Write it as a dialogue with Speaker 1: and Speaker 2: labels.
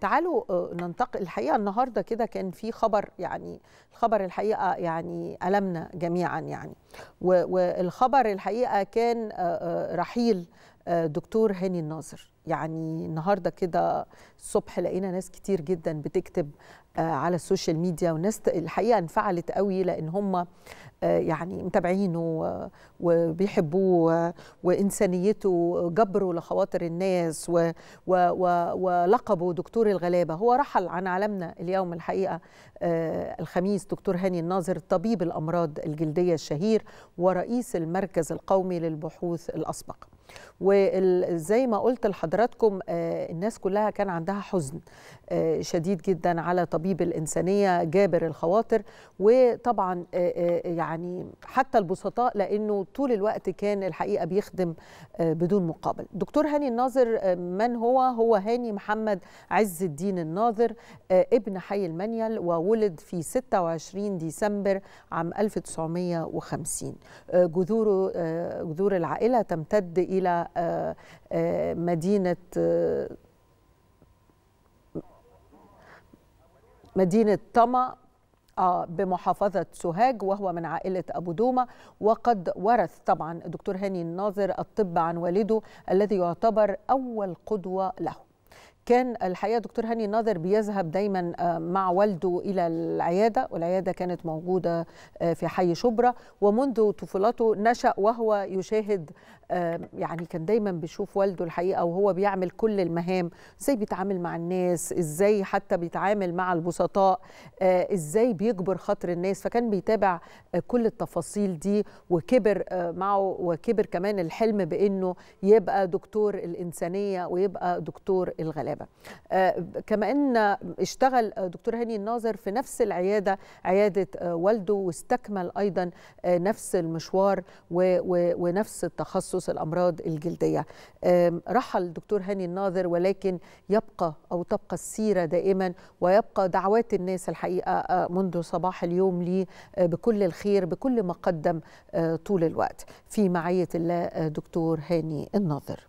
Speaker 1: تعالوا آه، ننتقل الحقيقه النهارده كده كان في خبر يعني الخبر الحقيقه يعني ألمنا جميعا يعني والخبر الحقيقه كان آه، آه، رحيل دكتور هاني الناظر يعني النهارده كده الصبح لقينا ناس كتير جدا بتكتب آه، على السوشيال ميديا وناس الحقيقه انفعلت قوي لان هم آه، يعني متابعينه وبيحبوه وانسانيته جبره لخواطر الناس ولقبه دكتور الغلابه هو رحل عن عالمنا اليوم الحقيقه آه، الخميس دكتور هاني الناظر طبيب الامراض الجلديه الشهير ورئيس المركز القومي للبحوث الاسبق وزي ما قلت لحضراتكم آه، الناس كلها كان عندها حزن آه، شديد جدا على طبيب الإنسانية جابر الخواطر وطبعا آه، يعني حتى البسطاء لأنه طول الوقت كان الحقيقة بيخدم بدون مقابل دكتور هاني الناظر من هو هو هاني محمد عز الدين الناظر ابن حي المنيل وولد في 26 ديسمبر عام 1950 جذوره جذور العائلة تمتد إلى إلى آه، آه، مدينة آه، مدينة طما بمحافظة سوهاج وهو من عائلة أبو دومة وقد ورث طبعا الدكتور هاني الناظر الطب عن والده الذي يعتبر أول قدوة له كان الحقيقه دكتور هاني ناظر بيذهب دايما آه، مع والده الى العياده والعياده كانت موجوده آه، في حي شبرا ومنذ طفولته نشا وهو يشاهد آه، يعني كان دايما بيشوف والده الحقيقه وهو بيعمل كل المهام ازاي بيتعامل مع الناس ازاي حتى بيتعامل مع البسطاء ازاي بيكبر خاطر الناس فكان بيتابع كل التفاصيل دي وكبر معه وكبر كمان الحلم بانه يبقى دكتور الانسانيه ويبقى دكتور الغلابه العياده آه، كما ان اشتغل دكتور هاني الناظر في نفس العياده عياده آه، والده واستكمل ايضا آه، نفس المشوار ونفس التخصص الامراض الجلديه رحل دكتور هاني الناظر ولكن يبقى او تبقى السيره دائما ويبقى دعوات الناس الحقيقه منذ صباح اليوم لي بكل الخير بكل ما قدم طول الوقت في معيه الله دكتور هاني الناظر